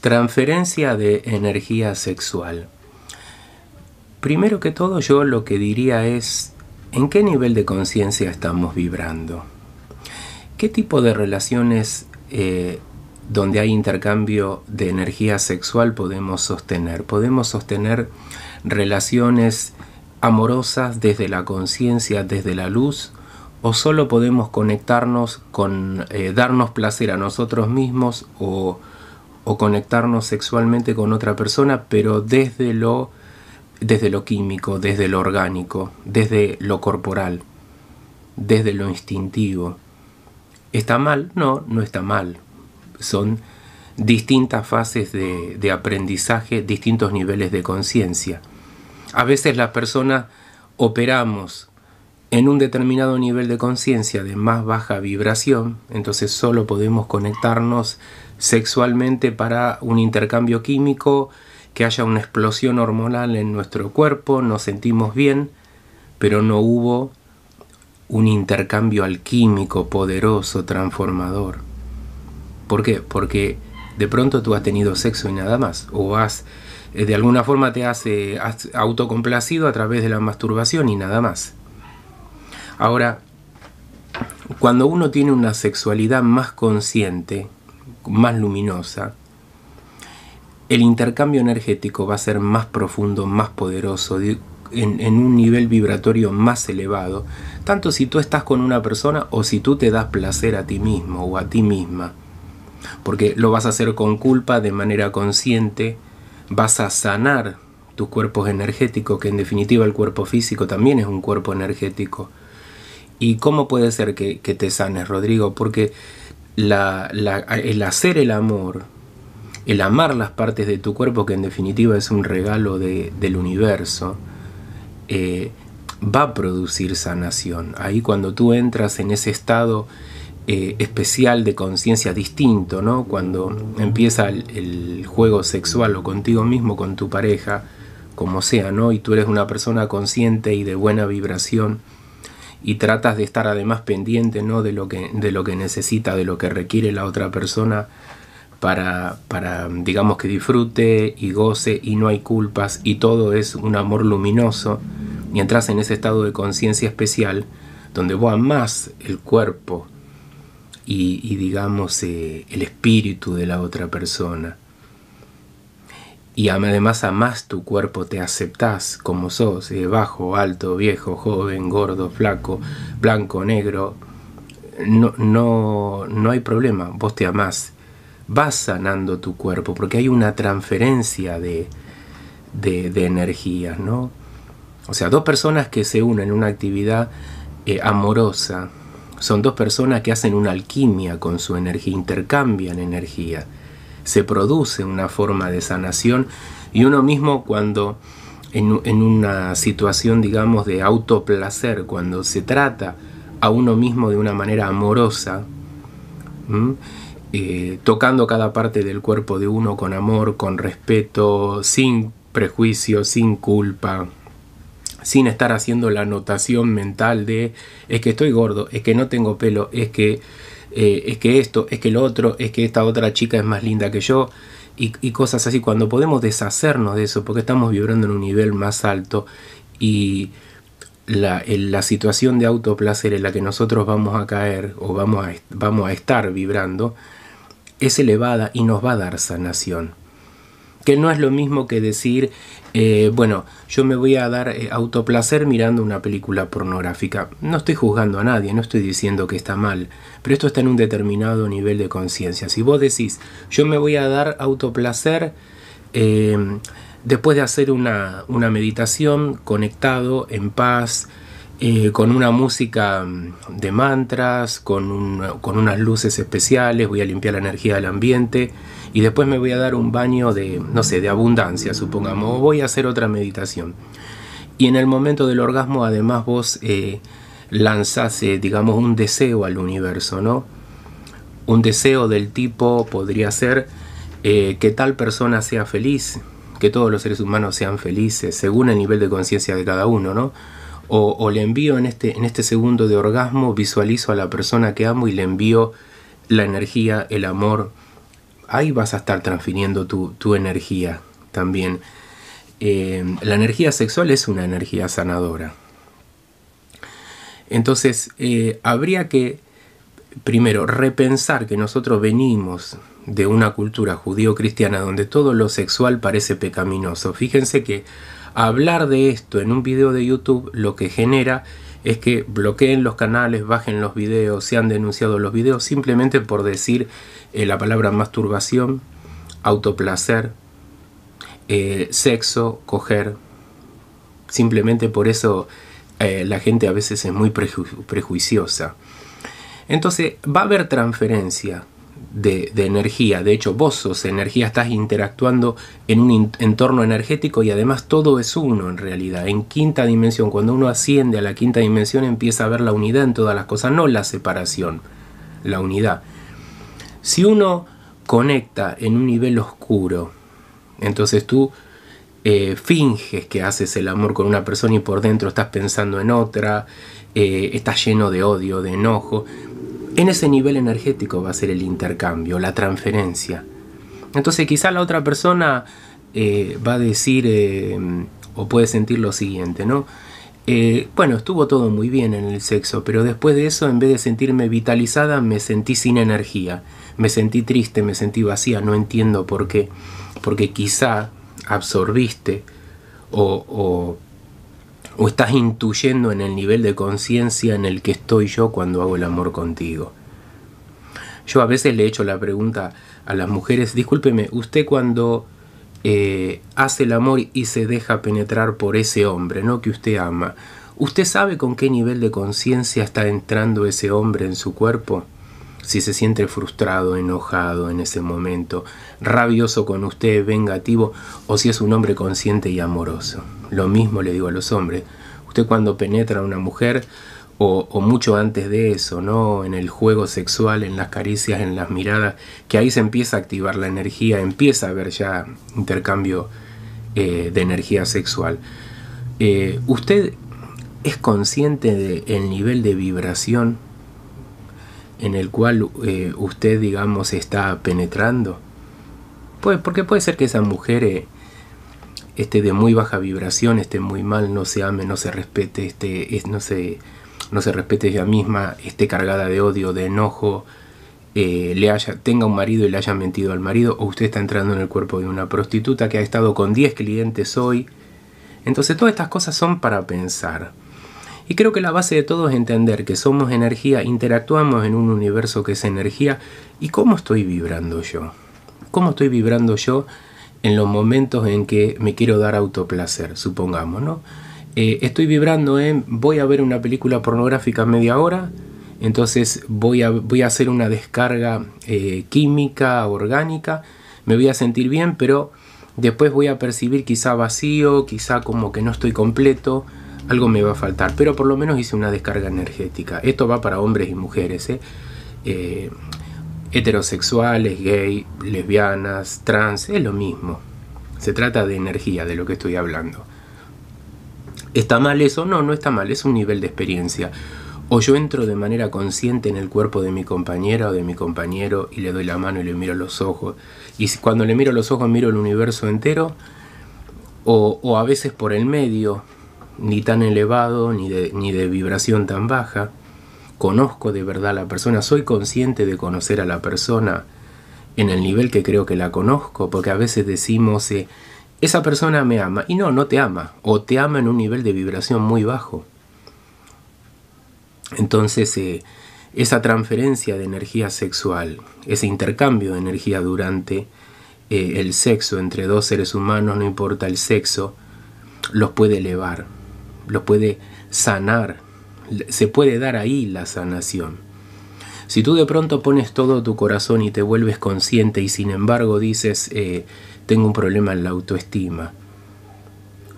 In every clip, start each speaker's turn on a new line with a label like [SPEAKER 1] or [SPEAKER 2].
[SPEAKER 1] Transferencia de energía sexual. Primero que todo yo lo que diría es, ¿en qué nivel de conciencia estamos vibrando? ¿Qué tipo de relaciones eh, donde hay intercambio de energía sexual podemos sostener? Podemos sostener relaciones amorosas desde la conciencia, desde la luz, o solo podemos conectarnos con eh, darnos placer a nosotros mismos o o conectarnos sexualmente con otra persona, pero desde lo, desde lo químico, desde lo orgánico, desde lo corporal, desde lo instintivo. ¿Está mal? No, no está mal. Son distintas fases de, de aprendizaje, distintos niveles de conciencia. A veces las personas operamos en un determinado nivel de conciencia de más baja vibración, entonces solo podemos conectarnos sexualmente para un intercambio químico, que haya una explosión hormonal en nuestro cuerpo, nos sentimos bien, pero no hubo un intercambio alquímico poderoso, transformador. ¿Por qué? Porque de pronto tú has tenido sexo y nada más, o has, eh, de alguna forma te eh, has, autocomplacido a través de la masturbación y nada más. Ahora, cuando uno tiene una sexualidad más consciente, más luminosa, el intercambio energético va a ser más profundo, más poderoso, en, un nivel vibratorio más elevado, tanto si tú estás con una persona o si tú te das placer a ti mismo o a ti misma, porque lo vas a hacer con culpa, de manera consciente, vas a sanar tus cuerpos energéticos, que en definitiva el cuerpo físico también es un cuerpo energético. ¿Y cómo puede ser que, que te sanes, Rodrigo? Porque el hacer el amor, el amar las partes de tu cuerpo, que en definitiva es un regalo del universo, eh, va a producir sanación. Ahí cuando tú entras en ese estado eh, especial de conciencia distinto, ¿no? cuando empieza el, juego sexual o contigo mismo, con tu pareja, como sea, ¿no? y tú eres una persona consciente y de buena vibración, y tratas de estar además pendiente ¿no? de, lo que, de lo que necesita, de lo que requiere la otra persona para, para, digamos, que disfrute y goce y no hay culpas y todo es un amor luminoso mientras en ese estado de conciencia especial donde vos más el cuerpo y, digamos, eh, el espíritu de la otra persona y además amás tu cuerpo, te aceptás como sos, eh, bajo, alto, viejo, joven, gordo, flaco, blanco, negro, no, hay problema, vos te amás, vas sanando tu cuerpo, porque hay una transferencia de, de, energías, ¿no? O sea, dos personas que se unen en una actividad eh, amorosa, son dos personas que hacen una alquimia con su energía, intercambian energía se produce una forma de sanación y uno mismo cuando en, una situación digamos de autoplacer, cuando se trata a uno mismo de una manera amorosa, eh, tocando cada parte del cuerpo de uno con amor, con respeto, sin prejuicio, sin culpa, sin estar haciendo la anotación mental de es que estoy gordo, es que no tengo pelo, es que eh, es que esto, es que lo otro, es que esta otra chica es más linda que yo y, cosas así. Cuando podemos deshacernos de eso, porque estamos vibrando en un nivel más alto y la, situación de autoplacer en la que nosotros vamos a caer o vamos a, vamos a estar vibrando es elevada y nos va a dar sanación que no es lo mismo que decir, eh, bueno, yo me voy a dar eh, autoplacer mirando una película pornográfica. No estoy juzgando a nadie, no estoy diciendo que está mal, pero esto está en un determinado nivel de conciencia. Si vos decís, yo me voy a dar autoplacer eh, después de hacer una, meditación conectado, en paz, con una música mm, de mantras, con, con unas luces especiales, voy a limpiar la energía del ambiente y después me voy a dar un baño de, no sé, de abundancia, supongamos, o voy a hacer otra meditación. Y en el momento del orgasmo además vos eh, eh digamos, un deseo al universo, ¿no? Un deseo del tipo podría ser eh, que tal persona sea feliz, que todos los seres humanos sean felices, según el nivel de conciencia de cada uno, ¿no? O, le envío en este, en este segundo de orgasmo, visualizo a la persona que amo y le envío la energía, el amor, ahí vas a estar transfiriendo tu, energía también. Eh, la energía sexual es una energía sanadora. Entonces, eh, habría que, primero, repensar que nosotros venimos de una cultura judío-cristiana donde todo lo sexual parece pecaminoso. Fíjense que hablar de esto en un video de YouTube lo que genera es que bloqueen los canales, bajen los videos, se han denunciado los videos simplemente por decir eh, la palabra masturbación, autoplacer, eh, sexo, coger. Simplemente por eso eh, la gente a veces es muy prejuiciosa. Entonces va a haber transferencia de, energía. De hecho, vos sos energía, estás interactuando en un entorno energético y además todo es uno en realidad. En quinta dimensión, cuando uno asciende a la quinta dimensión empieza a ver la unidad en todas las cosas, no la separación, la unidad. Si uno conecta en un nivel oscuro, entonces tú eh, finges que haces el amor con una persona y por dentro estás pensando en otra, eh, estás lleno de odio, de enojo. En ese nivel energético va a ser el intercambio, la transferencia. Entonces quizá la otra persona eh, va a decir eh, o puede sentir lo siguiente, ¿no? Eh, bueno, estuvo todo muy bien en el sexo, pero después de eso, en vez de sentirme vitalizada, me sentí sin energía, me sentí triste, me sentí vacía, no entiendo por qué, porque quizá absorbiste o o estás intuyendo en el nivel de conciencia en el que estoy yo cuando hago el amor contigo. Yo a veces le echo la pregunta a las mujeres, discúlpeme, usted cuando eh, hace el amor y se deja penetrar por ese hombre, ¿no? Que usted ama, ¿usted sabe con qué nivel de conciencia está entrando ese hombre en su cuerpo? si se siente frustrado, enojado en ese momento, rabioso con usted, vengativo, o si es un hombre consciente y amoroso. Lo mismo le digo a los hombres. Usted cuando penetra a una mujer, o, mucho antes de eso, ¿no? En el juego sexual, en las caricias, en las miradas, que ahí se empieza a activar la energía, empieza a haber ya intercambio eh, de energía sexual. Eh, ¿Usted es consciente del El nivel de vibración en el cual eh, usted, digamos, está penetrando? Pues, porque puede ser que esa mujer esté de muy baja vibración, esté muy mal, no se ame, no se respete, este es, no, se, no se respete ella misma, esté cargada de odio, de enojo, eh, le haya, tenga un marido y le haya mentido al marido, o usted está entrando en el cuerpo de una prostituta que ha estado con 10 clientes hoy. Entonces todas estas cosas son para pensar. Y creo que la base de todo es entender que somos energía, interactuamos en un universo que es energía y cómo estoy vibrando yo. ¿Cómo estoy vibrando yo en los momentos en que me quiero dar autoplacer, supongamos, ¿no? Eh, estoy vibrando en voy a ver una película pornográfica media hora, entonces voy a, voy a hacer una descarga eh, química, orgánica, me voy a sentir bien, pero después voy a percibir quizá vacío, quizá como que no estoy completo, algo me va a faltar, pero por lo menos hice una descarga energética. Esto va para hombres y mujeres. ¿eh? eh heterosexuales, gay, lesbianas, trans, es lo mismo. Se trata de energía de lo que estoy hablando. ¿Está mal eso? No, no está mal, es un nivel de experiencia. O yo entro de manera consciente en el cuerpo de mi compañera o de mi compañero y le doy la mano y le miro los ojos. Y cuando le miro los ojos miro el universo entero. O, o a veces por el medio, ni tan elevado, ni de vibración tan baja conozco de verdad a la persona, soy consciente de conocer a la persona en el nivel que creo que la conozco, porque a veces decimos, eh, esa persona me ama, y no, no te ama, o te ama en un nivel de vibración muy bajo. Entonces, eh, esa transferencia de energía sexual, ese intercambio de energía durante eh, el sexo entre dos seres humanos, no importa el sexo, los puede elevar, los puede sanar se puede dar ahí la sanación. Si tú de pronto pones todo tu corazón y te vuelves consciente y sin embargo dices, eh, tengo un problema en la autoestima,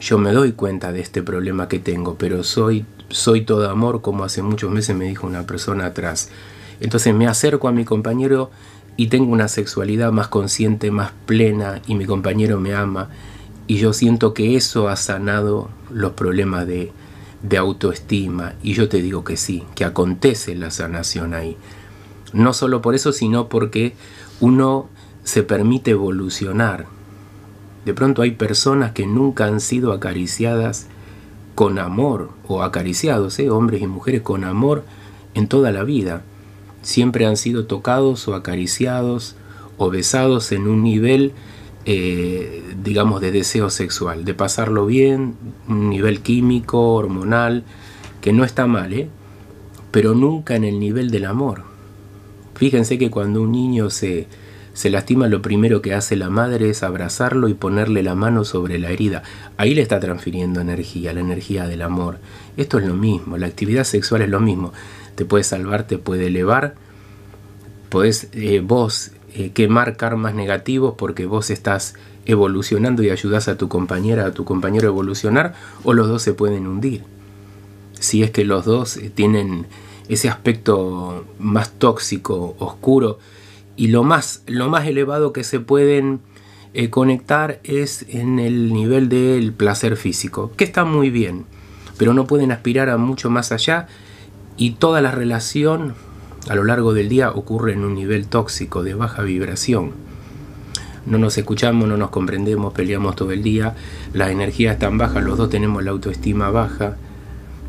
[SPEAKER 1] yo me doy cuenta de este problema que tengo, pero soy, soy todo amor, como hace muchos meses me dijo una persona atrás. Entonces me acerco a mi compañero y tengo una sexualidad más consciente, más plena, y mi compañero me ama, y yo siento que eso ha sanado los problemas de, de autoestima. Y yo te digo que sí, que acontece la sanación ahí. No solo por eso, sino porque uno se permite evolucionar. De pronto hay personas que nunca han sido acariciadas con amor, o acariciados, ¿eh? hombres y mujeres, con amor en toda la vida. Siempre han sido tocados o acariciados o besados en un nivel eh, digamos, de deseo sexual, de pasarlo bien, un nivel químico, hormonal, que no está mal, ¿eh? pero nunca en el nivel del amor. Fíjense que cuando un niño se, se lastima, lo primero que hace la madre es abrazarlo y ponerle la mano sobre la herida. Ahí le está transfiriendo energía, la energía del amor. Esto es lo mismo, la actividad sexual es lo mismo. Te puede salvar, te puede elevar. puedes eh, vos eh, quemar karmas negativos porque vos estás evolucionando y ayudas a tu compañera, a tu compañero a evolucionar, o los dos se pueden hundir. Si es que los dos eh, tienen ese aspecto más tóxico, oscuro, y lo más, lo más elevado que se pueden eh, conectar es en el nivel del placer físico, que está muy bien, pero no pueden aspirar a mucho más allá y toda la relación a lo largo del día ocurre en un nivel tóxico de baja vibración. No nos escuchamos, no nos comprendemos, peleamos todo el día, energía es tan baja, los dos tenemos la autoestima baja.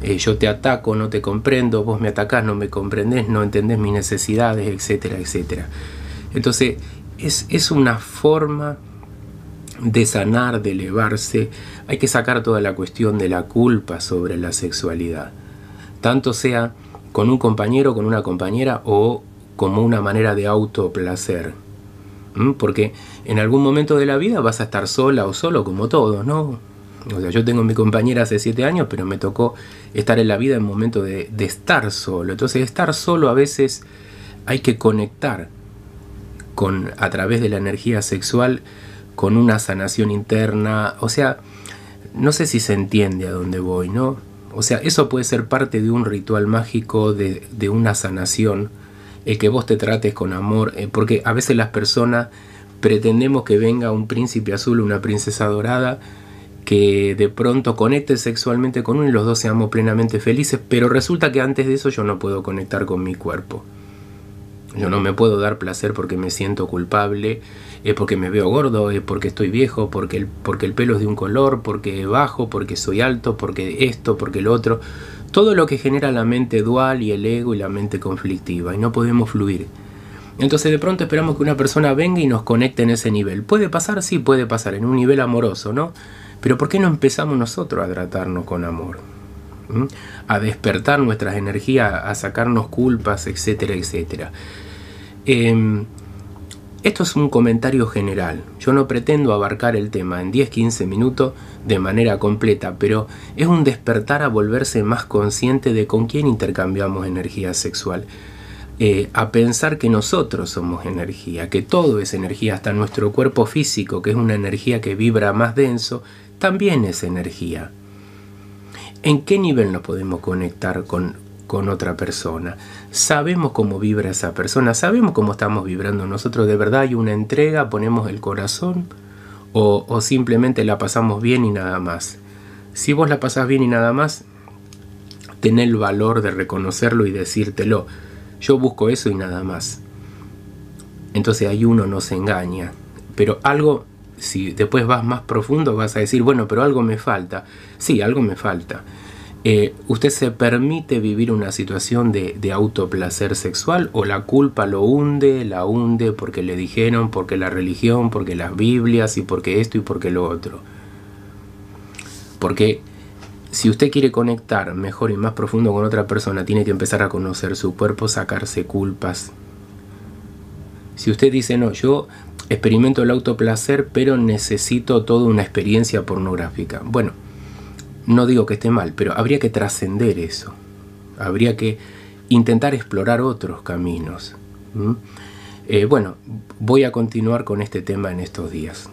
[SPEAKER 1] Eh, yo te ataco, no te comprendo, vos me atacás, no me comprendés, no entendés mis necesidades, etcétera, etcétera. Entonces, es, es una forma de sanar, de elevarse, hay que sacar toda la cuestión de la culpa sobre la sexualidad. Tanto sea con un compañero, con una compañera o como una manera de autoplacer. Porque en algún momento de la vida vas a estar sola o solo como todos, ¿no? O sea, yo tengo mi compañera hace siete años, pero me tocó estar en la vida en momento de, de estar solo. Entonces, estar solo a veces hay que conectar con, a través de la energía sexual con una sanación interna. O sea, no sé si se entiende a dónde voy, ¿no? O sea, eso puede ser parte de un ritual mágico, de, de una sanación, el que vos te trates con amor, eh, porque a veces las personas pretendemos que venga un príncipe azul, una princesa dorada, que de pronto conecte sexualmente con uno y los dos seamos plenamente felices, pero resulta que antes de eso yo no puedo conectar con mi cuerpo. Yo no me puedo dar placer porque me siento culpable, es porque me veo gordo, es porque estoy viejo, porque el, porque el pelo es de un color, porque bajo, porque soy alto, porque esto, porque lo otro. Todo lo que genera la mente dual y el ego y la mente conflictiva. Y no podemos fluir. Entonces de pronto esperamos que una persona venga y nos conecte en ese nivel. ¿Puede pasar? Sí, puede pasar, en un nivel amoroso, ¿no? Pero ¿por qué no empezamos nosotros a tratarnos con amor? a despertar nuestras energías, a sacarnos culpas, etcétera, etcétera. Em, esto es un comentario general. Yo no pretendo abarcar el tema en 10-15 minutos de manera completa, pero es un despertar a volverse más consciente de con quién intercambiamos energía sexual. Eh, a pensar que nosotros somos energía, que todo es energía, hasta nuestro cuerpo físico, que es una energía que vibra más denso, también es energía. ¿En qué nivel nos podemos conectar con, otra persona? Sabemos cómo vibra esa persona, sabemos cómo estamos vibrando nosotros. De verdad hay una entrega, ponemos el corazón o, simplemente la pasamos bien y nada más. Si vos la pasás bien y nada más, ten el valor de reconocerlo y decírtelo. Yo busco eso y nada más. Entonces ahí uno no se engaña. Pero algo si después vas más profundo vas a decir, bueno, pero algo me falta. Sí, algo me falta. Eh, ¿Usted se permite vivir una situación de, de autoplacer sexual o la culpa lo hunde, la hunde porque le dijeron, porque la religión, porque las Biblias y porque esto y porque lo otro? Porque si usted quiere conectar mejor y más profundo con otra persona, tiene que empezar a conocer su cuerpo, sacarse culpas. Si usted dice, no, yo experimento el autoplacer, pero necesito toda una experiencia pornográfica. Bueno, no digo que esté mal, pero habría que trascender eso. Habría que intentar explorar otros caminos. Eh, bueno, voy a continuar con este tema en estos días.